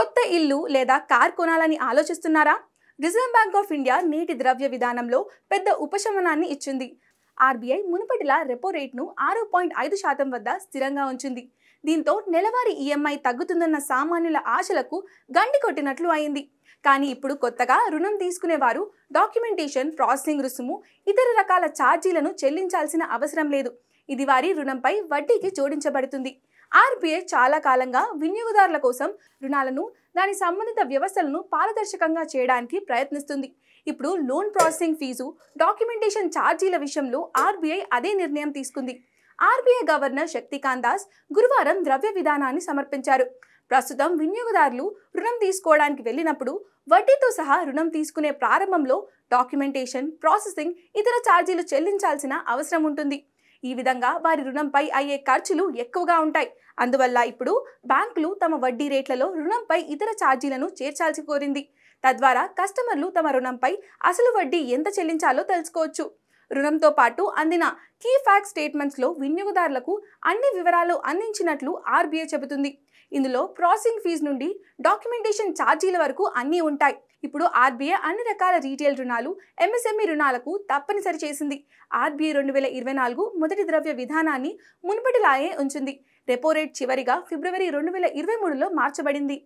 కొత్త ఇల్లు లేదా కార్ కొనాలని ఆలోచిస్తున్నారా రిజర్వ్ బ్యాంక్ ఆఫ్ ఇండియా నీటి ద్రవ్య విధానంలో పెద్ద ఉపశమనాన్ని ఇచ్చింది ఆర్బీఐ మునుపటిలా రెపో రేట్ను ఆరు పాయింట్ ఐదు శాతం వద్ద స్థిరంగా ఉంచింది దీంతో నెలవారీ ఈఎంఐ తగ్గుతుందన్న సామాన్యుల ఆశలకు గండి కొట్టినట్లు అయింది కానీ ఇప్పుడు కొత్తగా రుణం తీసుకునేవారు డాక్యుమెంటేషన్ ప్రాసెసింగ్ రుసుము ఇతర రకాల ఛార్జీలను చెల్లించాల్సిన అవసరం లేదు ఇది వారి రుణంపై వడ్డీకి జోడించబడుతుంది ఆర్బీఐ చాలా కాలంగా వినియోగదారుల కోసం రుణాలను దాని సంబంధిత వ్యవస్థలను పారదర్శకంగా చేయడానికి ప్రయత్నిస్తుంది ఇప్పుడు లోన్ ప్రాసెసింగ్ ఫీజు డాక్యుమెంటేషన్ ఛార్జీల విషయంలో ఆర్బీఐ అదే నిర్ణయం తీసుకుంది ఆర్బీఐ గవర్నర్ శక్తికాంత్ దాస్ గురువారం ద్రవ్య విధానాన్ని సమర్పించారు ప్రస్తుతం వినియోగదారులు రుణం తీసుకోవడానికి వెళ్ళినప్పుడు వడ్డీతో సహా రుణం తీసుకునే ప్రారంభంలో డాక్యుమెంటేషన్ ప్రాసెసింగ్ ఇతర ఛార్జీలు చెల్లించాల్సిన అవసరం ఉంటుంది ఈ విధంగా వారి రుణంపై అయ్యే ఖర్చులు ఎక్కువగా ఉంటాయి అందువల్ల ఇప్పుడు బ్యాంకులు తమ వడ్డీ రేట్లలో రుణంపై ఇతర ఛార్జీలను చేర్చాల్సి కోరింది తద్వారా కస్టమర్లు తమ రుణంపై అసలు వడ్డీ ఎంత చెల్లించాలో తెలుసుకోవచ్చు రుణంతో పాటు అందిన కీ ఫ్యాక్ స్టేట్మెంట్స్లో వినియోగదారులకు అన్ని వివరాలు అందించినట్లు ఆర్బీఐ చెబుతుంది ఇందులో ప్రాసెసింగ్ ఫీజు నుండి డాక్యుమెంటేషన్ ఛార్జీల వరకు అన్నీ ఉంటాయి ఇప్పుడు ఆర్బీఐ అన్ని రకాల రీటైల్ రుణాలు ఎంఎస్ఎంఈ రుణాలకు తప్పనిసరి చేసింది ఆర్బీఐ రెండు వేల ఇరవై నాలుగు మొదటి ద్రవ్య విధానాన్ని మునుపటిలాగే ఉంచింది రెపో రేట్ చివరిగా ఫిబ్రవరి రెండు వేల ఇరవై మూడులో మార్చబడింది